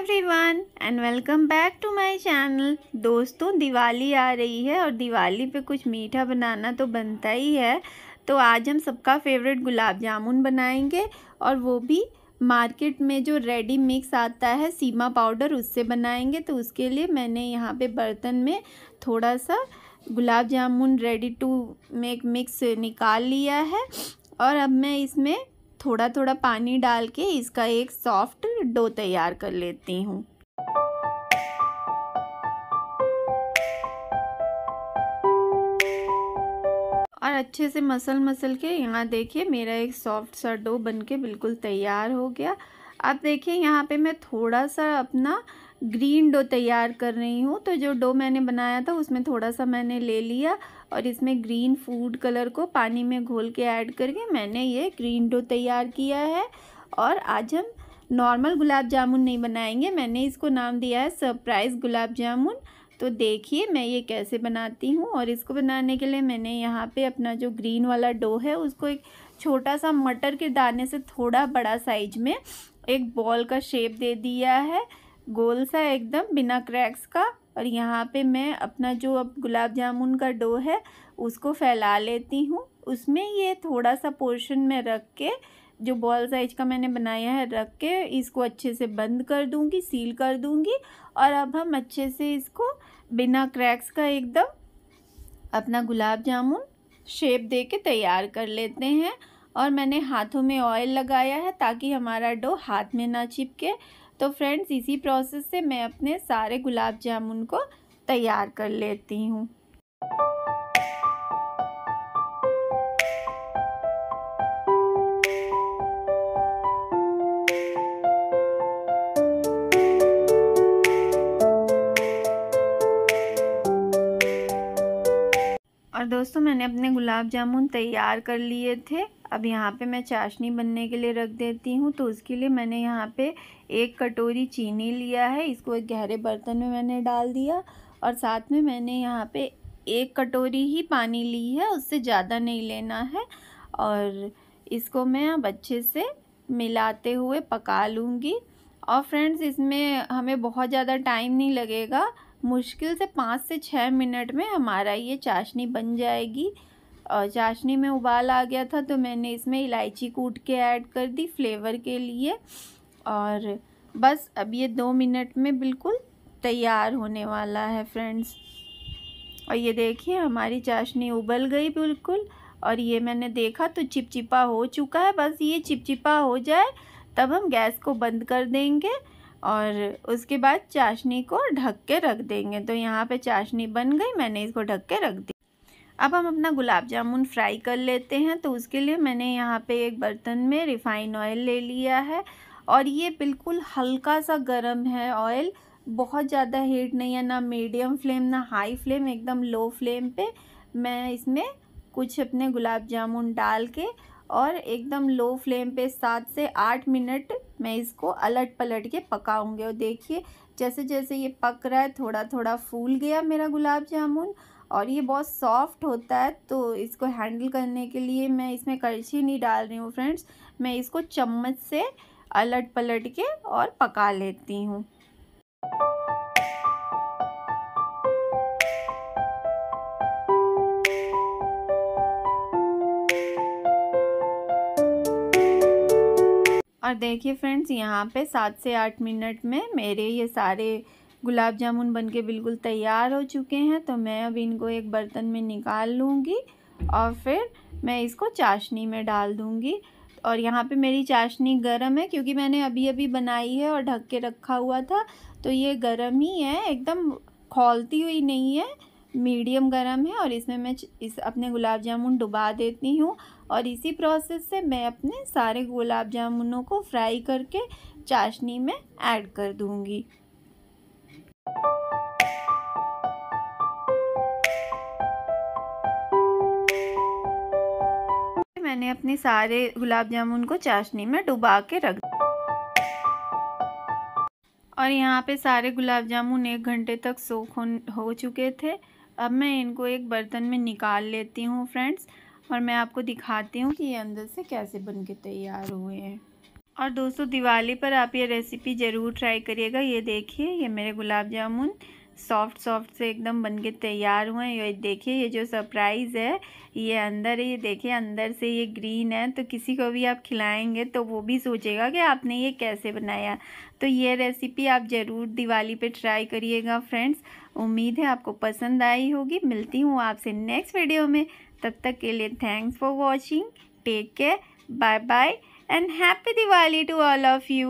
Everyone and welcome back to my channel दोस्तों दिवाली आ रही है और दिवाली पे कुछ मीठा बनाना तो बनता ही है तो आज हम सबका फेवरेट गुलाब जामुन बनाएंगे और वो भी मार्केट में जो रेडी मिक्स आता है सीमा पाउडर उससे बनाएंगे तो उसके लिए मैंने यहाँ पे बर्तन में थोड़ा सा gulab jamun ready to make mix निकाल लिया है और अब मैं इसमें थोड़ा थोड़ा पानी डाल के इसका एक सॉफ्ट डो तैयार कर लेती हूँ और अच्छे से मसल मसल के यहाँ देखिए मेरा एक सॉफ्ट सा डो बनके बिल्कुल तैयार हो गया अब देखिए यहाँ पे मैं थोड़ा सा अपना ग्रीन डो तैयार कर रही हूँ तो जो डो मैंने बनाया था उसमें थोड़ा सा मैंने ले लिया और इसमें ग्रीन फूड कलर को पानी में घोल के ऐड करके मैंने ये ग्रीन डो तैयार किया है और आज हम नॉर्मल गुलाब जामुन नहीं बनाएंगे मैंने इसको नाम दिया है सरप्राइज़ गुलाब जामुन तो देखिए मैं ये कैसे बनाती हूँ और इसको बनाने के लिए मैंने यहाँ पे अपना जो ग्रीन वाला डो है उसको एक छोटा सा मटर के दाने से थोड़ा बड़ा साइज में एक बॉल का शेप दे दिया है गोल सा एकदम बिना क्रैक्स का और यहाँ पे मैं अपना जो अब गुलाब जामुन का डो है उसको फैला लेती हूँ उसमें ये थोड़ा सा पोर्शन में रख के जो बॉल साइज का मैंने बनाया है रख के इसको अच्छे से बंद कर दूँगी सील कर दूँगी और अब हम अच्छे से इसको बिना क्रैक्स का एकदम अपना गुलाब जामुन शेप दे के तैयार कर लेते हैं और मैंने हाथों में ऑयल लगाया है ताकि हमारा डो हाथ में ना चिपके तो फ्रेंड्स इसी प्रोसेस से मैं अपने सारे गुलाब जामुन को तैयार कर लेती हूँ और दोस्तों मैंने अपने गुलाब जामुन तैयार कर लिए थे अब यहाँ पे मैं चाशनी बनने के लिए रख देती हूँ तो उसके लिए मैंने यहाँ पे एक कटोरी चीनी लिया है इसको एक गहरे बर्तन में मैंने डाल दिया और साथ में मैंने यहाँ पे एक कटोरी ही पानी ली है उससे ज़्यादा नहीं लेना है और इसको मैं अब अच्छे से मिलाते हुए पका लूँगी और फ्रेंड्स इसमें हमें बहुत ज़्यादा टाइम नहीं लगेगा मुश्किल से पाँच से छः मिनट में हमारा ये चाशनी बन जाएगी और चाशनी में उबाल आ गया था तो मैंने इसमें इलायची कूट के ऐड कर दी फ्लेवर के लिए और बस अब ये दो मिनट में बिल्कुल तैयार होने वाला है फ्रेंड्स और ये देखिए हमारी चाशनी उबल गई बिल्कुल और ये मैंने देखा तो चिपचिपा हो चुका है बस ये चिपचिपा हो जाए तब हम गैस को बंद कर देंगे और उसके बाद चाशनी को ढक के रख देंगे तो यहाँ पे चाशनी बन गई मैंने इसको ढक के रख दी अब हम अपना गुलाब जामुन फ्राई कर लेते हैं तो उसके लिए मैंने यहाँ पे एक बर्तन में रिफ़ाइन ऑयल ले लिया है और ये बिल्कुल हल्का सा गर्म है ऑयल बहुत ज़्यादा हीट नहीं है ना मीडियम फ्लेम ना हाई फ्लेम एकदम लो फ्लेम पे मैं इसमें कुछ अपने गुलाब जामुन डाल के और एकदम लो फ्लेम पे सात से आठ मिनट मैं इसको अलट पलट के पकाऊंगी और देखिए जैसे जैसे ये पक रहा है थोड़ा थोड़ा फूल गया मेरा गुलाब जामुन और ये बहुत सॉफ्ट होता है तो इसको हैंडल करने के लिए मैं इसमें कलछी नहीं डाल रही हूँ फ्रेंड्स मैं इसको चम्मच से अलट पलट के और पका लेती हूँ और देखिए फ्रेंड्स यहाँ पे सात से आठ मिनट में मेरे ये सारे गुलाब जामुन बनके बिल्कुल तैयार हो चुके हैं तो मैं अब इनको एक बर्तन में निकाल लूँगी और फिर मैं इसको चाशनी में डाल दूँगी और यहाँ पे मेरी चाशनी गरम है क्योंकि मैंने अभी अभी बनाई है और ढक के रखा हुआ था तो ये गरम ही है एकदम खोलती हुई नहीं है मीडियम गरम है और इसमें मैं इस अपने गुलाब जामुन डुबा देती हूँ और इसी प्रोसेस से मैं अपने सारे गुलाब जामुनों को फ्राई करके चाशनी में ऐड कर दूँगी मैंने अपने सारे गुलाब जामुन को चाशनी में डुबा के रख और यहाँ पे सारे गुलाब जामुन एक घंटे तक सोख हो चुके थे अब मैं इनको एक बर्तन में निकाल लेती हूँ फ्रेंड्स और मैं आपको दिखाती हूँ कि ये अंदर से कैसे बन के तैयार हुए हैं और दोस्तों दिवाली पर आप ये रेसिपी ज़रूर ट्राई करिएगा ये देखिए ये मेरे गुलाब जामुन सॉफ्ट सॉफ्ट से एकदम बन के तैयार हुए हैं ये देखिए ये जो सरप्राइज़ है ये अंदर है ये देखिए अंदर से ये ग्रीन है तो किसी को भी आप खिलाएंगे तो वो भी सोचेगा कि आपने ये कैसे बनाया तो ये रेसिपी आप ज़रूर दिवाली पे ट्राई करिएगा फ्रेंड्स उम्मीद है आपको पसंद आई होगी मिलती हूँ आपसे नेक्स्ट वीडियो में तब तक के लिए thanks for watching take care bye bye and happy Diwali to all of you.